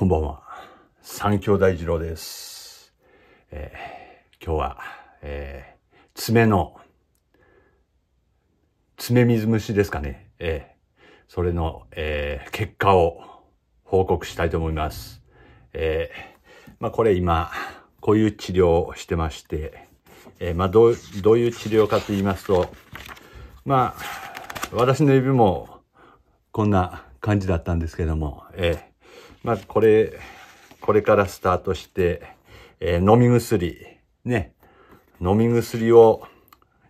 こんばんは。三兄弟次郎です。えー、今日は、えー、爪の、爪水虫ですかね。えー、それの、えー、結果を報告したいと思います。えー、まあこれ今、こういう治療をしてまして、えー、まあどう、どういう治療かと言いますと、まあ、私の指もこんな感じだったんですけども、えーまずこれ、これからスタートして、えー、飲み薬、ね、飲み薬を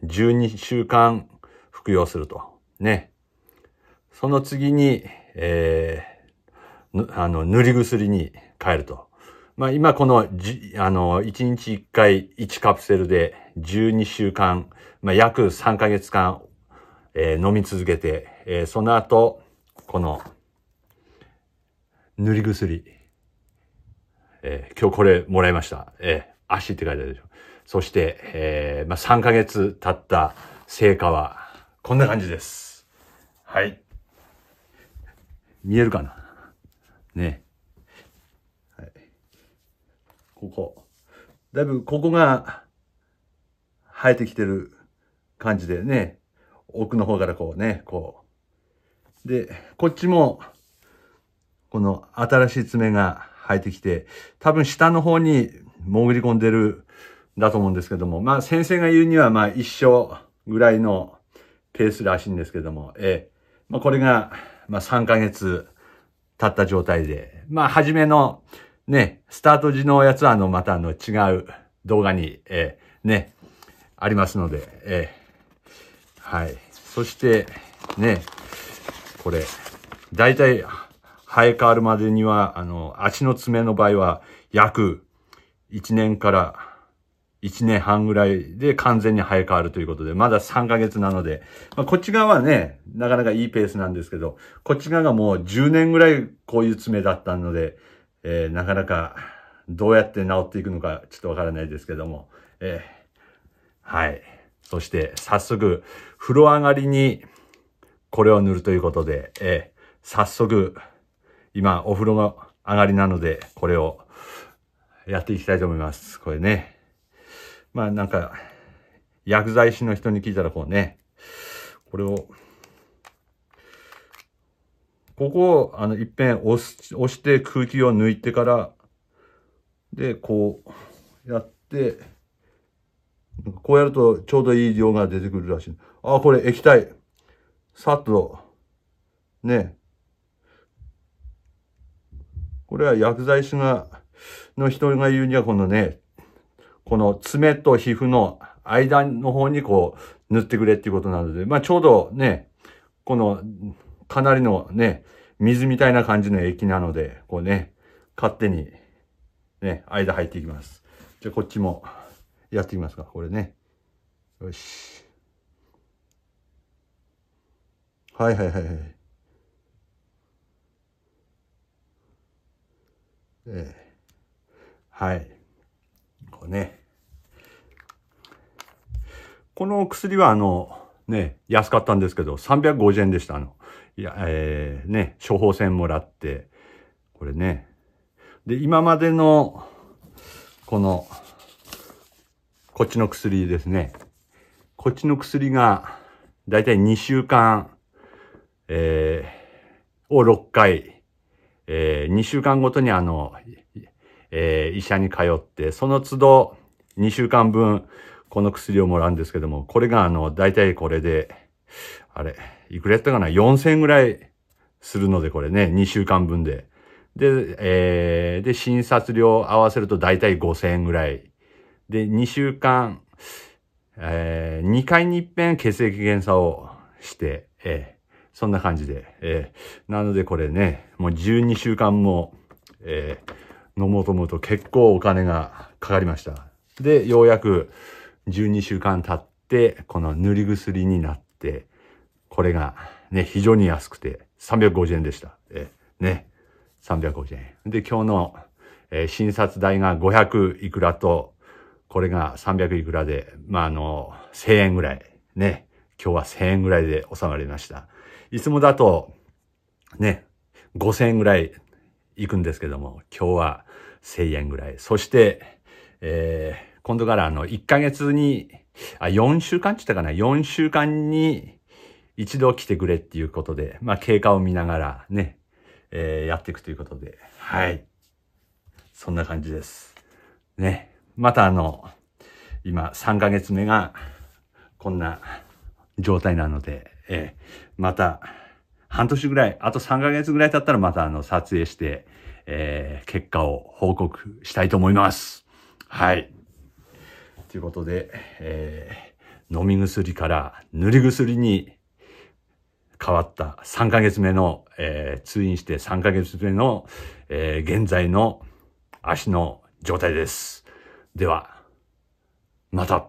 12週間服用すると。ね。その次に、えー、あの、塗り薬に変えると。まあ今この、じ、あの、1日1回1カプセルで12週間、まあ約3ヶ月間、えー、飲み続けて、えー、その後、この塗り薬。えー、今日これもらいました。えー、足って書いてあるでしょ。そして、えー、まあ、3ヶ月経った成果は、こんな感じです。はい。見えるかなね。はい。ここ。だいぶここが生えてきてる感じでね。奥の方からこうね、こう。で、こっちもこの新しい爪が生えてきて、多分下の方に潜り込んでるだと思うんですけども、まあ先生が言うにはまあ一生ぐらいのペースらしいんですけども、ええ、まあこれがまあ3ヶ月経った状態で、まあ初めのね、スタート時のやつはあのまたあの違う動画に、ええ、ね、ありますので、ええ、はい。そして、ね、これ、だいたい、生え変わるまでには、あの、足の爪の場合は、約1年から1年半ぐらいで完全に生え変わるということで、まだ3ヶ月なので、まあ、こっち側はね、なかなかいいペースなんですけど、こっち側がもう10年ぐらいこういう爪だったので、えー、なかなかどうやって治っていくのかちょっとわからないですけども、えー、はい。そして早速、風呂上がりにこれを塗るということで、えー、早速、今、お風呂が上がりなので、これをやっていきたいと思います。これね。まあなんか、薬剤師の人に聞いたらこうね、これを、ここを、あの、いっぺん押す、押して空気を抜いてから、で、こう、やって、こうやるとちょうどいい量が出てくるらしい。ああ、これ液体。さっと、ね、これは薬剤師が、の人が言うにはこのね、この爪と皮膚の間の方にこう塗ってくれっていうことなので、まあちょうどね、このかなりのね、水みたいな感じの液なので、こうね、勝手にね、間入っていきます。じゃあこっちもやっていきますか、これね。よし。はいはいはいはい。えー、はい。こうね。この薬はあの、ね、安かったんですけど、350円でした。あの、いや、えー、ね、処方箋もらって、これね。で、今までの、この、こっちの薬ですね。こっちの薬が、だいたい2週間、えー、を6回えー、2週間ごとにあの、えー、医者に通って、その都度2週間分この薬をもらうんですけども、これがあの、大体これで、あれ、いくらやったかな ?4000 ぐらいするので、これね、2週間分で。で、えー、で、診察料合わせると大体5000円ぐらい。で、2週間、えー、2回に一遍血液検査をして、えそんな感じで、えー、なのでこれね、もう12週間も、えー、飲もうと思うと結構お金がかかりました。で、ようやく12週間経って、この塗り薬になって、これがね、非常に安くて350円でした。えー、ね、350円。で、今日の、えー、診察代が500いくらと、これが300いくらで、まあ、あの、1000円ぐらい。ね。今日は1000円ぐらいで収まりました。いつもだと、ね、5000円ぐらい行くんですけども、今日は1000円ぐらい。そして、えー、今度からあの、1ヶ月に、あ、4週間って言ったかな ?4 週間に一度来てくれっていうことで、まあ経過を見ながらね、えー、やっていくということで、はい。そんな感じです。ね。またあの、今3ヶ月目が、こんな状態なので、えー、また、半年ぐらい、あと3ヶ月ぐらい経ったらまたあの、撮影して、えー、結果を報告したいと思います。はい。ということで、えー、飲み薬から塗り薬に変わった3ヶ月目の、えー、通院して3ヶ月目の、えー、現在の足の状態です。では、また。